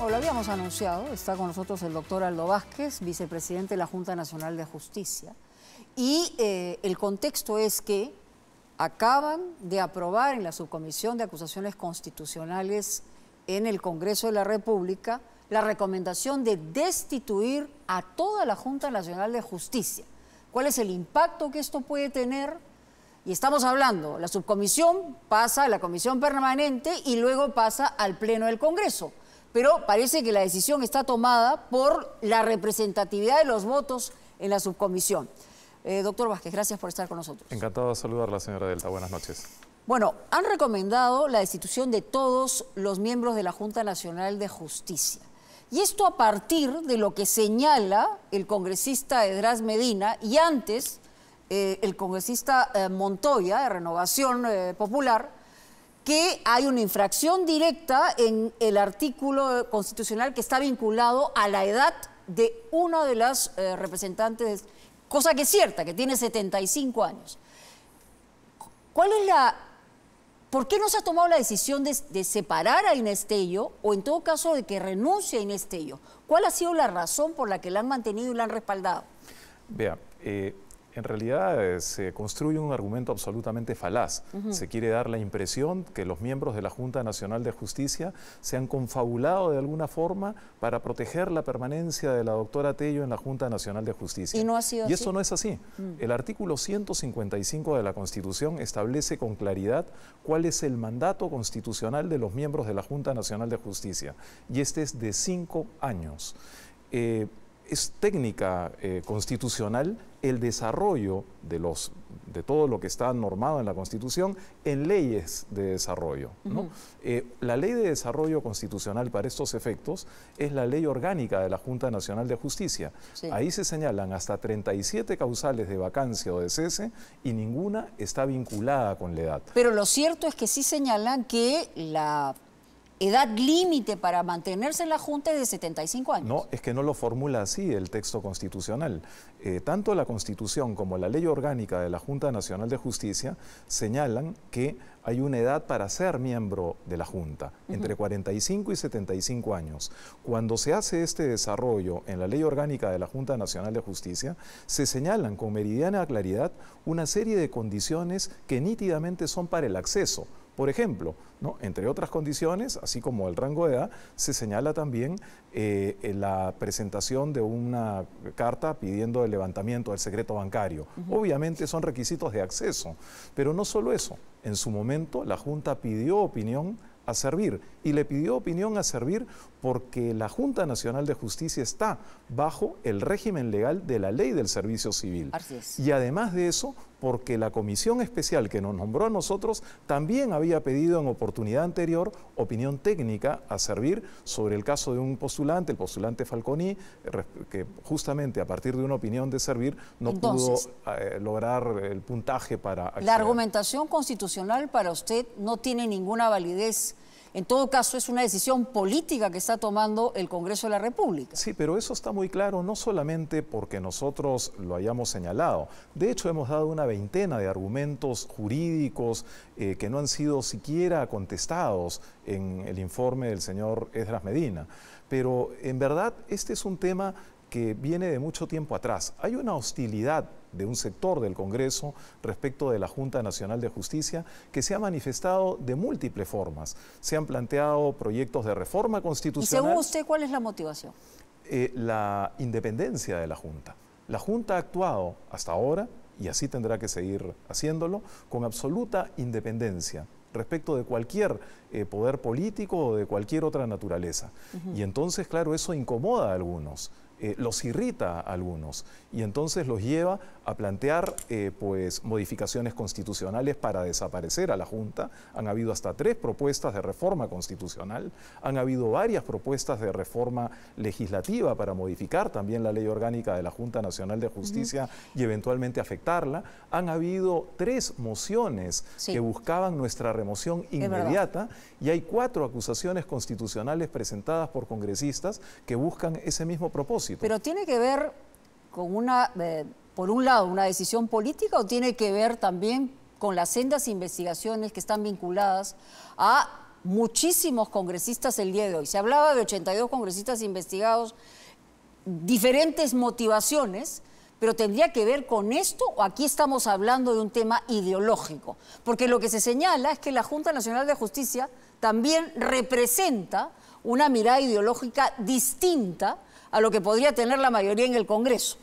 O lo habíamos anunciado, está con nosotros el doctor Aldo Vázquez, vicepresidente de la Junta Nacional de Justicia. Y eh, el contexto es que acaban de aprobar en la Subcomisión de Acusaciones Constitucionales en el Congreso de la República la recomendación de destituir a toda la Junta Nacional de Justicia. ¿Cuál es el impacto que esto puede tener? Y estamos hablando, la subcomisión pasa a la comisión permanente y luego pasa al Pleno del Congreso pero parece que la decisión está tomada por la representatividad de los votos en la subcomisión. Eh, doctor Vázquez, gracias por estar con nosotros. Encantado de saludarla, señora Delta. Buenas noches. Bueno, han recomendado la destitución de todos los miembros de la Junta Nacional de Justicia. Y esto a partir de lo que señala el congresista Edras Medina y antes eh, el congresista eh, Montoya de Renovación Popular que hay una infracción directa en el artículo constitucional que está vinculado a la edad de una de las eh, representantes, cosa que es cierta, que tiene 75 años. ¿Cuál es la... ¿Por qué no se ha tomado la decisión de, separar a Inestello? o en todo caso de que renuncie a Inés ¿Cuál ha sido la razón por la que la han mantenido y la han respaldado? Vea, eh, en realidad eh, se construye un argumento absolutamente falaz. Se quiere dar la impresión que los miembros de la Junta Nacional de Justicia se han confabulado de alguna forma para proteger la permanencia de la doctora Tello en la Junta Nacional de Justicia. Y no ha sido Y eso no es así. Mm. El artículo 155 de la Constitución establece con claridad cuál es el mandato constitucional de los miembros de la Junta Nacional de Justicia. Y este es de cinco años. Eh, es técnica eh, constitucional el desarrollo de, los, de todo lo que está normado en la Constitución en leyes de desarrollo. ¿no? Eh, la ley de desarrollo constitucional para estos efectos es la ley orgánica de la Junta Nacional de Justicia. Ahí se señalan hasta 37 causales de vacancia o de cese y ninguna está vinculada con la edad. Pero lo cierto es que sí señalan que la edad límite para mantenerse en la Junta es de 75 años. No, es que no lo formula así el texto constitucional. Eh, tanto la Constitución como la ley orgánica de la Junta Nacional de Justicia señalan que hay una edad para ser miembro de la Junta, entre 45 y 75 años. Cuando se hace este desarrollo en la Ley Orgánica de la Junta Nacional de Justicia, se señalan con meridiana claridad una serie de condiciones que nítidamente son para el acceso. Por ejemplo, entre otras condiciones, así como el rango de edad, se señala también eh, la presentación de una carta pidiendo el levantamiento del secreto bancario. Obviamente son requisitos de acceso, pero no solo eso, en su momento, la Junta pidió opinión a servir y le pidió opinión a servir porque la Junta Nacional de Justicia está bajo el régimen legal de la ley del servicio civil. Y además de eso, porque la comisión especial que nos nombró a nosotros también había pedido en oportunidad anterior opinión técnica a servir sobre el caso de un postulante, el postulante Falconi, que justamente a partir de una opinión de servir no pudo eh, lograr el puntaje para... La argumentación constitucional para usted no tiene ninguna validez en todo caso, es una decisión política que está tomando el Congreso de la República. Sí, pero eso está muy claro, no solamente porque nosotros lo hayamos señalado. De hecho, hemos dado una veintena de argumentos jurídicos eh, que no han sido siquiera contestados en el informe del señor Esdras Medina. Pero en verdad, este es un tema que viene de mucho tiempo atrás. Hay una hostilidad de un sector del Congreso respecto de la Junta Nacional de Justicia que se ha manifestado de múltiples formas. Se han planteado proyectos de reforma constitucional. ¿Y según usted cuál es la motivación? Eh, la independencia de la Junta. La Junta ha actuado hasta ahora, y así tendrá que seguir haciéndolo, con absoluta independencia respecto de cualquier eh, poder político o de cualquier otra naturaleza. Y entonces, claro, eso incomoda a algunos. Eh, los irrita a algunos y entonces los lleva a plantear eh, pues, modificaciones constitucionales para desaparecer a la Junta. Han habido hasta tres propuestas de reforma constitucional, han habido varias propuestas de reforma legislativa para modificar también la ley orgánica de la Junta Nacional de Justicia y eventualmente afectarla. Han habido tres mociones que buscaban nuestra remoción inmediata y hay cuatro acusaciones constitucionales presentadas por congresistas que buscan ese mismo propósito pero tiene que ver con una, eh, por un lado, una decisión política o tiene que ver también con las sendas investigaciones que están vinculadas a muchísimos congresistas el día de hoy. Se hablaba de 82 congresistas investigados, diferentes motivaciones, pero tendría que ver con esto o aquí estamos hablando de un tema ideológico. Porque lo que se señala es que la Junta Nacional de Justicia también representa una mirada ideológica distinta a lo que podría tener la mayoría en el Congreso.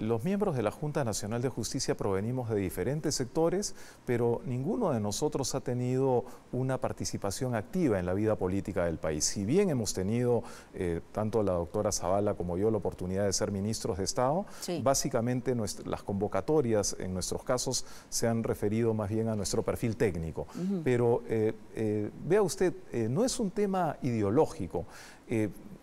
Los miembros de la Junta Nacional de Justicia provenimos de diferentes sectores, pero ninguno de nosotros ha tenido una participación activa en la vida política del país. Si bien hemos tenido, eh, tanto la doctora Zavala como yo, la oportunidad de ser ministros de Estado, básicamente las convocatorias en nuestros casos se han referido más bien a nuestro perfil técnico. Pero eh, eh, vea usted, no es un tema ideológico.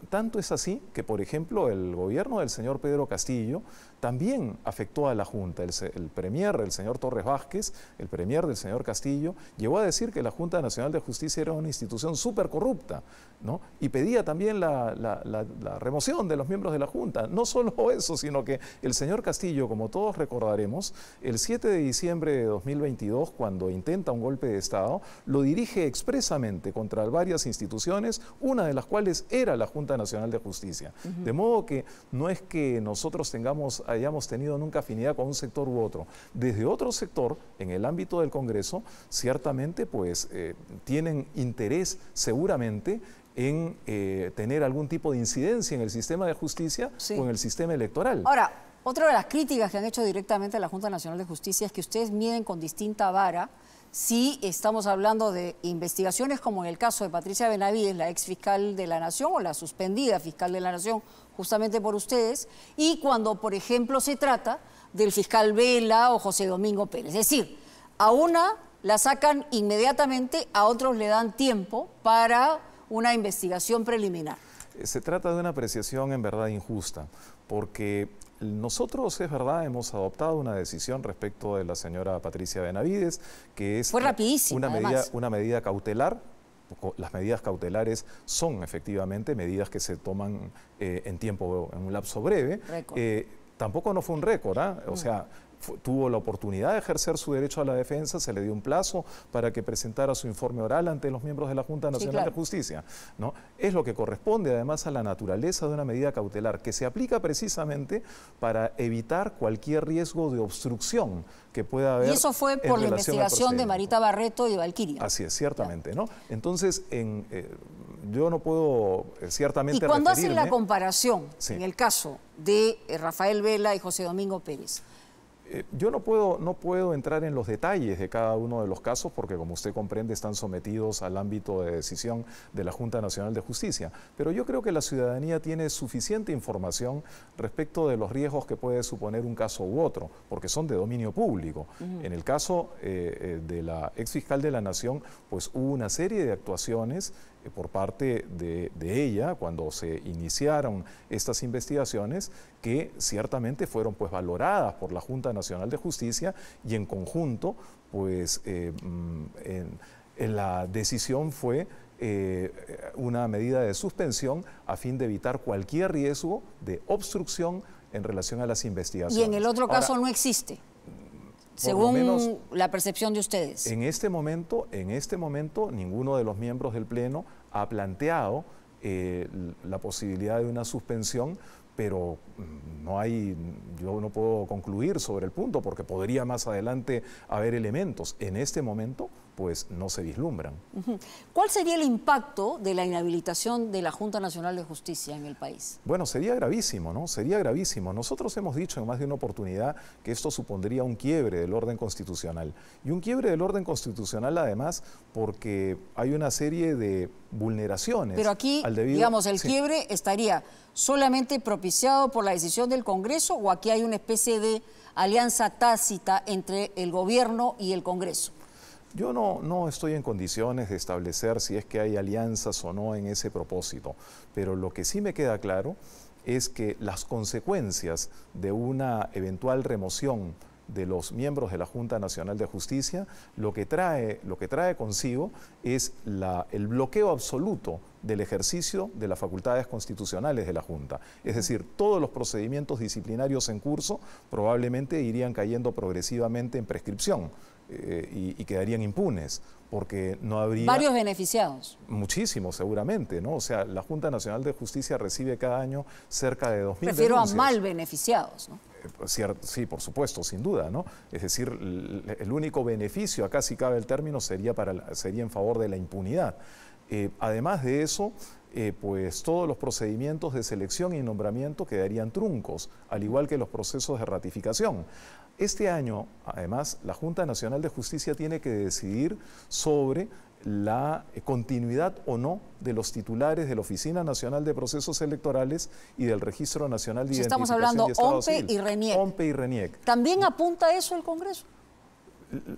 Tanto es así que, por ejemplo, el gobierno del señor Pedro Castillo también afectó a la Junta. El, premier, el señor Torres Vázquez, el premier del señor Castillo, llegó a decir que la Junta Nacional de Justicia era una institución súper corrupta, ¿no? Y pedía también la, remoción de los miembros de la Junta. No solo eso, sino que el señor Castillo, como todos recordaremos, el 7 de diciembre de 2022, cuando intenta un golpe de Estado, lo dirige expresamente contra varias instituciones, una de las cuales era la Junta Nacional de Justicia. De modo que no es que nosotros tengamos, hayamos tenido nunca afinidad con un sector u otro. Desde otro sector, en el ámbito del Congreso, ciertamente pues eh, tienen interés seguramente en eh, tener algún tipo de incidencia en el sistema de justicia o en el sistema electoral. Ahora, otra de las críticas que han hecho directamente a la Junta Nacional de Justicia es que ustedes miden con distinta vara si estamos hablando de investigaciones como en el caso de Patricia Benavides, la ex fiscal de la Nación o la suspendida fiscal de la Nación, justamente por ustedes, y cuando, por ejemplo, se trata del fiscal Vela o José Domingo Pérez. Es decir, a una la sacan inmediatamente, a otros le dan tiempo para una investigación preliminar. Se trata de una apreciación en verdad injusta, porque nosotros, es verdad, hemos adoptado una decisión respecto de la señora Patricia Benavides, que es una, medida, una medida cautelar las medidas cautelares son efectivamente medidas que se toman eh, en tiempo, en un lapso breve. Eh, tampoco no fue un récord, ¿ah? o sea, tuvo la oportunidad de ejercer su derecho a la defensa, se le dio un plazo para que presentara su informe oral ante los miembros de la Junta Nacional de Justicia. ¿no? Es lo que corresponde además a la naturaleza de una medida cautelar que se aplica precisamente para evitar cualquier riesgo de obstrucción que pueda haber. Y eso fue por la investigación de Marita Barreto y Valquiria. Así es, ciertamente. ¿no? Entonces, en, eh, yo no puedo eh, ciertamente... Y cuando hacen la comparación, en el caso de eh, Rafael Vela y José Domingo Pérez, eh, yo no puedo, no puedo entrar en los detalles de cada uno de los casos porque, como usted comprende, están sometidos al ámbito de decisión de la Junta Nacional de Justicia. Pero yo creo que la ciudadanía tiene suficiente información respecto de los riesgos que puede suponer un caso u otro, porque son de dominio público. En el caso eh, eh, de la exfiscal de la Nación, pues hubo una serie de actuaciones por parte de, ella cuando se iniciaron estas investigaciones que ciertamente fueron pues valoradas por la Junta Nacional de Justicia y en conjunto, pues eh, mm, la decisión fue eh, una medida de suspensión a fin de evitar cualquier riesgo de obstrucción en relación a las investigaciones. Y en el otro caso no existe. Mm, según la percepción de ustedes. En este momento, en este momento, ninguno de los miembros del Pleno ha planteado eh, la posibilidad de una suspensión, pero mm, no hay, yo no puedo concluir sobre el punto porque podría más adelante haber elementos. En este momento pues no se vislumbran. ¿Cuál sería el impacto de la inhabilitación de la Junta Nacional de Justicia en el país? Bueno, sería gravísimo, ¿no? Sería gravísimo. Nosotros hemos dicho en más de una oportunidad que esto supondría un quiebre del orden constitucional. Y un quiebre del orden constitucional además porque hay una serie de vulneraciones. Pero aquí, digamos, el quiebre estaría solamente propiciado por la decisión del Congreso o aquí hay una especie de alianza tácita entre el gobierno y el Congreso. Yo no, estoy en condiciones de establecer si es que hay alianzas o no en ese propósito, pero lo que sí me queda claro es que las consecuencias de una eventual remoción de los miembros de la Junta Nacional de Justicia, lo que trae, lo que trae consigo es el bloqueo absoluto del ejercicio de las facultades constitucionales de la Junta. Es decir, todos los procedimientos disciplinarios en curso probablemente irían cayendo progresivamente en prescripción. Eh, y, quedarían impunes, porque no habría... Varios beneficiados. Muchísimos, seguramente, ¿no? O sea, la Junta Nacional de Justicia recibe cada año cerca de 2.000 Prefiero a mal beneficiados, ¿no? Eh, pues, Cierto, sí, por supuesto, sin duda, ¿no? Es decir, el único beneficio, acá si cabe el término, sería, para, sería en favor de la impunidad. Eh, además de eso, pues todos los procedimientos de selección y nombramiento quedarían truncos, al igual que los procesos de ratificación. Este año, además, la Junta Nacional de Justicia tiene que decidir sobre la eh, continuidad o no de los titulares de la Oficina Nacional de Procesos Electorales y del Registro Nacional de si Estamos hablando OMPE y RENIEC. OMPE y RENIEC. ¿También apunta eso el Congreso?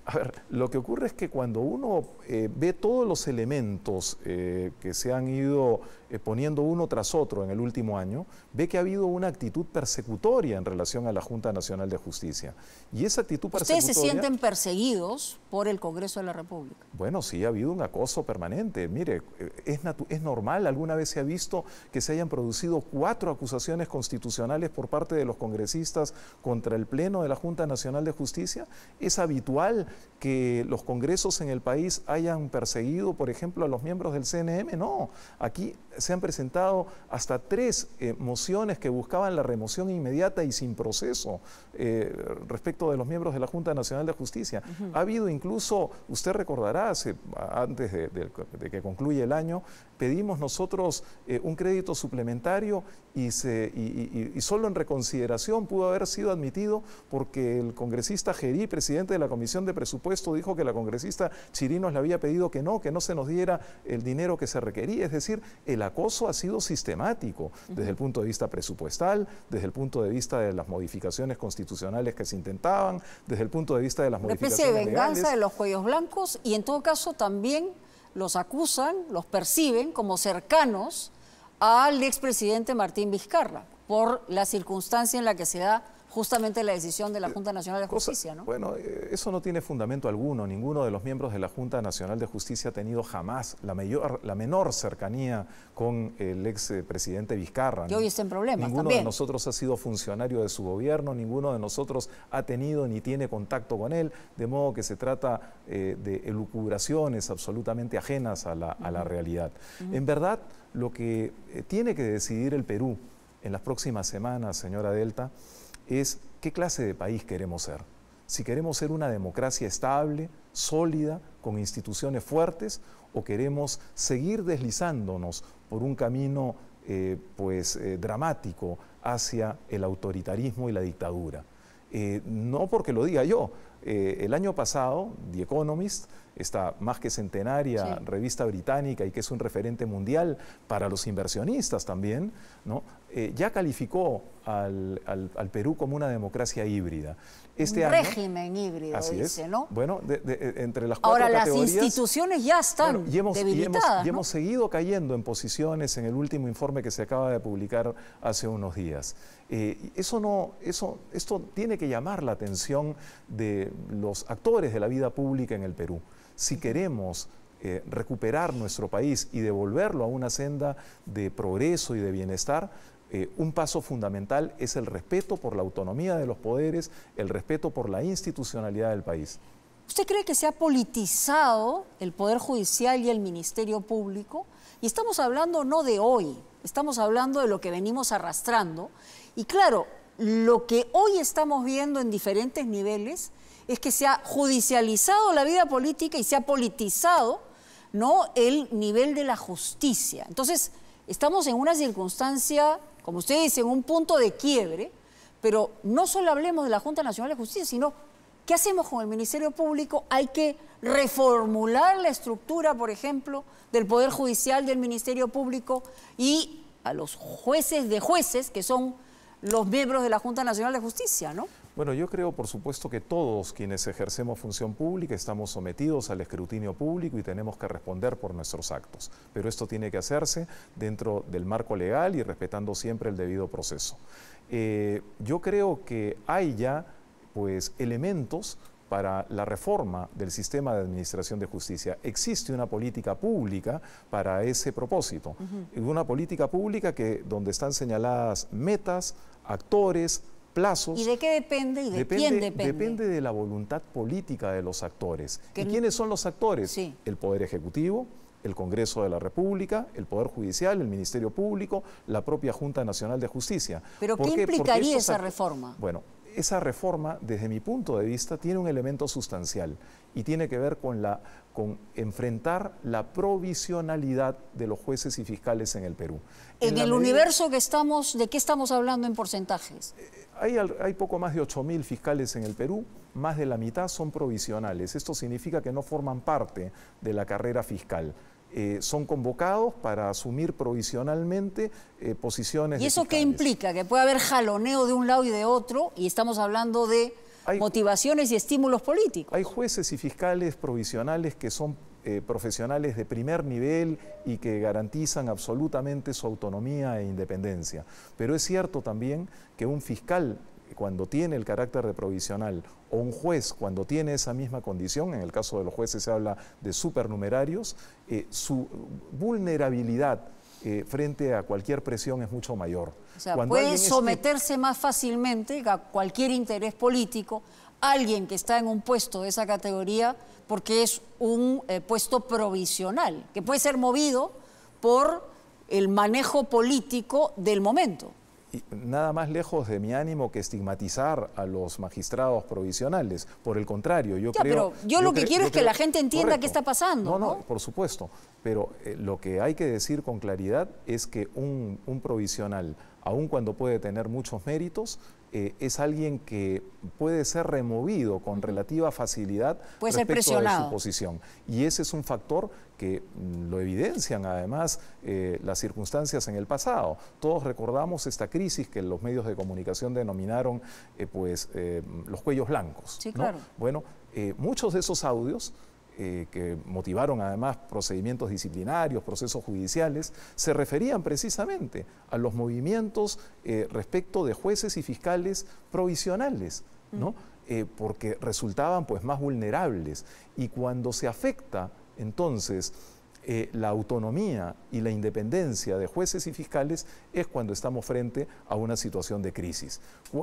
A ver, lo que ocurre es que cuando uno eh, ve todos los elementos eh, que se han ido eh, poniendo uno tras otro en el último año, ve que ha habido una actitud persecutoria en relación a la Junta Nacional de Justicia. Y esa actitud persecutoria... ¿Ustedes se sienten perseguidos por el Congreso de la República? Bueno, sí, ha habido un acoso permanente. Mire, eh, es, es normal, alguna vez se ha visto que se hayan producido cuatro acusaciones constitucionales por parte de los congresistas contra el Pleno de la Junta Nacional de Justicia. Es habitual que los congresos en el país hayan perseguido, por ejemplo, a los miembros del CNM. No, aquí se han presentado hasta tres eh, mociones que buscaban la remoción inmediata y sin proceso eh, respecto de los miembros de la Junta Nacional de Justicia. Ha habido incluso, usted recordará, antes de, que concluya el año, pedimos nosotros eh, un crédito suplementario y, se, y, solo en reconsideración pudo haber sido admitido porque el congresista Gerí, presidente de la Comisión de Presupuesto, dijo que la congresista Chirinos le había pedido que no, que no se nos diera el dinero que se requería. Es decir, el acoso ha sido sistemático desde el punto de vista presupuestal, desde el punto de vista de las modificaciones constitucionales que se intentaban, desde el punto de vista de las modificaciones. Una especie de venganza de los cuellos blancos y en todo caso también los acusan, los perciben como cercanos al expresidente Martín Vizcarra por la circunstancia en la que se da justamente la decisión de la eh, Junta Nacional de Justicia, ¿no? Bueno, eh, eso no tiene fundamento alguno. Ninguno de los miembros de la Junta Nacional de Justicia ha tenido jamás la, la menor cercanía con el ex eh, presidente Vizcarra. Y hoy está en problemas. Ninguno de nosotros ha sido funcionario de su gobierno, ninguno de nosotros ha tenido ni tiene contacto con él, de modo que se trata de elucubraciones absolutamente ajenas a la, realidad. En verdad, lo que tiene que decidir el Perú en las próximas semanas, señora Delta, es qué clase de país queremos ser. Si queremos ser una democracia estable, sólida, con instituciones fuertes, o queremos seguir deslizándonos por un camino eh, pues, eh, dramático hacia el autoritarismo y la dictadura. Eh, no porque lo diga yo. el año pasado, The Economist, esta más que centenaria revista británica y que es un referente mundial para los inversionistas también, ¿no? Eh, ya calificó al, Perú como una democracia híbrida. Este Un régimen híbrido, dice, ¿no? Bueno, eh, entre las cuatro Ahora, las instituciones ya están y hemos, debilitadas. Y hemos, seguido cayendo en posiciones en el último informe que se acaba de publicar hace unos días. Eh, eso no, eso, esto tiene que llamar la atención de los actores de la vida pública en el Perú. Si queremos recuperar nuestro país y devolverlo a una senda de progreso y de bienestar, eh, un paso fundamental es el respeto por la autonomía de los poderes, el respeto por la institucionalidad del país. ¿Usted cree que se ha politizado el Poder Judicial y el Ministerio Público? Y estamos hablando no de hoy, estamos hablando de lo que venimos arrastrando. Y claro, lo que hoy estamos viendo en diferentes niveles es que se ha judicializado la vida política y se ha politizado ¿no? el nivel de la justicia. Entonces, estamos en una circunstancia como ustedes dicen, un punto de quiebre, pero no solo hablemos de la Junta Nacional de Justicia, sino qué hacemos con el Ministerio Público. Hay que reformular la estructura, por ejemplo, del Poder Judicial, del Ministerio Público y a los jueces de jueces, que son los miembros de la Junta Nacional de Justicia, ¿no? Bueno, yo creo, por supuesto, que todos quienes ejercemos función pública estamos sometidos al escrutinio público y tenemos que responder por nuestros actos. Pero esto tiene que hacerse dentro del marco legal y respetando siempre el debido proceso. Eh, yo creo que hay ya, pues, elementos para la reforma del sistema de administración de justicia. Existe una política pública para ese propósito. Una política pública que, donde están señaladas metas, actores, ¿Y de qué depende y de depende, quién depende? Depende de la voluntad política de los actores. ¿Y quiénes son los actores? El Poder Ejecutivo, el Congreso de la República, el Poder Judicial, el Ministerio Público, la propia Junta Nacional de Justicia. ¿Pero qué, implicaría esa reforma? Bueno, esa reforma, desde mi punto de vista, tiene un elemento sustancial y tiene que ver con, la, con enfrentar la provisionalidad de los jueces y fiscales en el Perú. En, el universo que estamos, ¿de qué estamos hablando en porcentajes? Eh, hay, poco más de 8.000 fiscales en el Perú, más de la mitad son provisionales. Esto significa que no forman parte de la carrera fiscal. Eh, son convocados para asumir provisionalmente eh, posiciones. ¿Y eso qué implica? Que puede haber jaloneo de un lado y de otro, y estamos hablando de motivaciones y estímulos políticos. Hay jueces y fiscales provisionales que son eh, profesionales de primer nivel y que garantizan absolutamente su autonomía e independencia. Pero es cierto también que un fiscal cuando tiene el carácter de provisional o un juez cuando tiene esa misma condición, en el caso de los jueces se habla de supernumerarios, eh, su vulnerabilidad eh, frente a cualquier presión es mucho mayor. O sea, puede someterse más fácilmente a cualquier interés político, alguien que está en un puesto de esa categoría porque es un eh, puesto provisional, que puede ser movido por el manejo político del momento. nada más lejos de mi ánimo que estigmatizar a los magistrados provisionales. Por el contrario, yo creo. yo, lo que quiero es que la gente entienda qué está pasando. No, no, por supuesto. Pero eh, lo que hay que decir con claridad es que un, un provisional aun cuando puede tener muchos méritos, eh, es alguien que puede ser removido con relativa facilidad respecto a su posición. Y ese es un factor que mm, lo evidencian además eh, las circunstancias en el pasado. Todos recordamos esta crisis que los medios de comunicación denominaron eh, pues, los cuellos blancos. Sí, claro. Bueno, muchos de esos audios eh, que motivaron además procedimientos disciplinarios, procesos judiciales, se referían precisamente a los movimientos eh, respecto de jueces y fiscales provisionales, mm. eh, porque resultaban pues más vulnerables. Y cuando se afecta entonces eh, la autonomía y la independencia de jueces y fiscales es cuando estamos frente a una situación de crisis.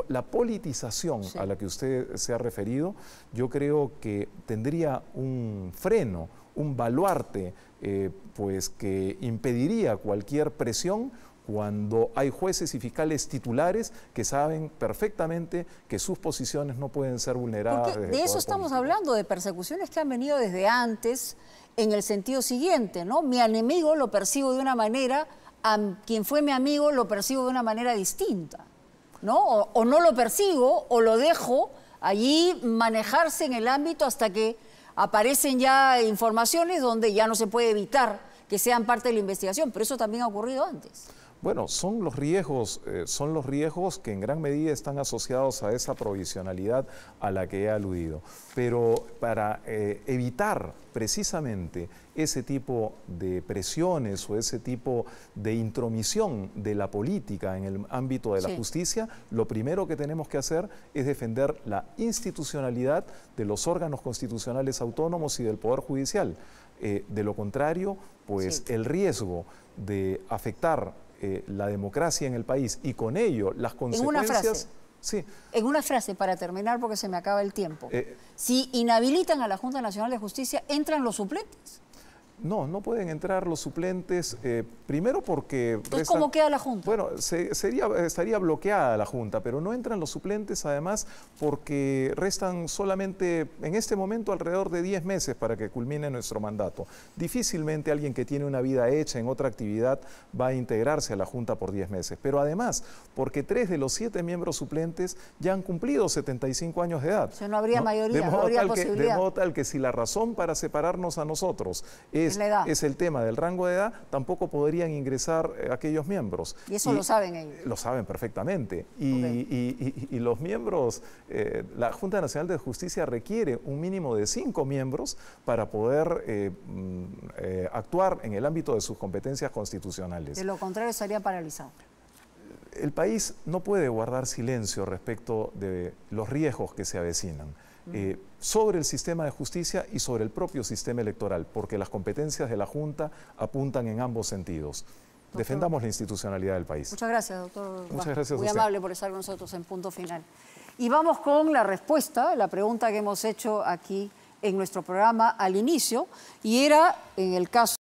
La politización a la que usted se ha referido, yo creo que tendría un freno, un baluarte eh, pues que impediría cualquier presión cuando hay jueces y fiscales titulares que saben perfectamente que sus posiciones no pueden ser vulneradas. de eso estamos hablando, de persecuciones que han venido desde antes en el sentido siguiente, ¿no? Mi enemigo lo percibo de una manera, a quien fue mi amigo lo percibo de una manera distinta, ¿no? O, o no lo percibo o lo dejo allí manejarse en el ámbito hasta que aparecen ya informaciones donde ya no se puede evitar que sean parte de la investigación, pero eso también ha ocurrido antes. Bueno, son los riesgos, eh, son los riesgos que en gran medida están asociados a esa provisionalidad a la que he aludido. Pero para eh, evitar precisamente ese tipo de presiones o ese tipo de intromisión de la política en el ámbito de la justicia, lo primero que tenemos que hacer es defender la institucionalidad de los órganos constitucionales autónomos y del Poder Judicial. Eh, de lo contrario, pues el riesgo de afectar eh, la democracia en el país y con ello las consecuencias. En una frase. Sí. En una frase, para terminar, porque se me acaba el tiempo. Eh. si inhabilitan a la Junta Nacional de Justicia, ¿entran los suplentes? No, no pueden entrar los suplentes, eh, primero porque... Entonces, ¿cómo queda la Junta? Bueno, sería, estaría bloqueada la Junta, pero no entran los suplentes además porque restan solamente en este momento alrededor de 10 meses para que culmine nuestro mandato. Difícilmente alguien que tiene una vida hecha en otra actividad va a integrarse a la Junta por 10 meses, pero además porque tres de los siete miembros suplentes ya han cumplido 75 años de edad. O sea, no habría mayoría, de no habría posibilidad. de modo tal que si la razón para separarnos a nosotros es es, el tema del rango de edad, tampoco podrían ingresar eh, aquellos miembros. Y eso lo saben ellos. Lo saben perfectamente. Y, los miembros, eh, la Junta Nacional de Justicia requiere un mínimo de cinco miembros para poder eh, mm, actuar en el ámbito de sus competencias constitucionales. De lo contrario, estaría paralizado el país no puede guardar silencio respecto de los riesgos que se avecinan. Eh, sobre el sistema de justicia y sobre el propio sistema electoral, porque las competencias de la Junta apuntan en ambos sentidos. Defendamos la institucionalidad del país. Muchas gracias, doctor. Muchas gracias. Muy amable por estar con nosotros en punto final. Y vamos con la respuesta, la pregunta que hemos hecho aquí en nuestro programa al inicio, y era en el caso...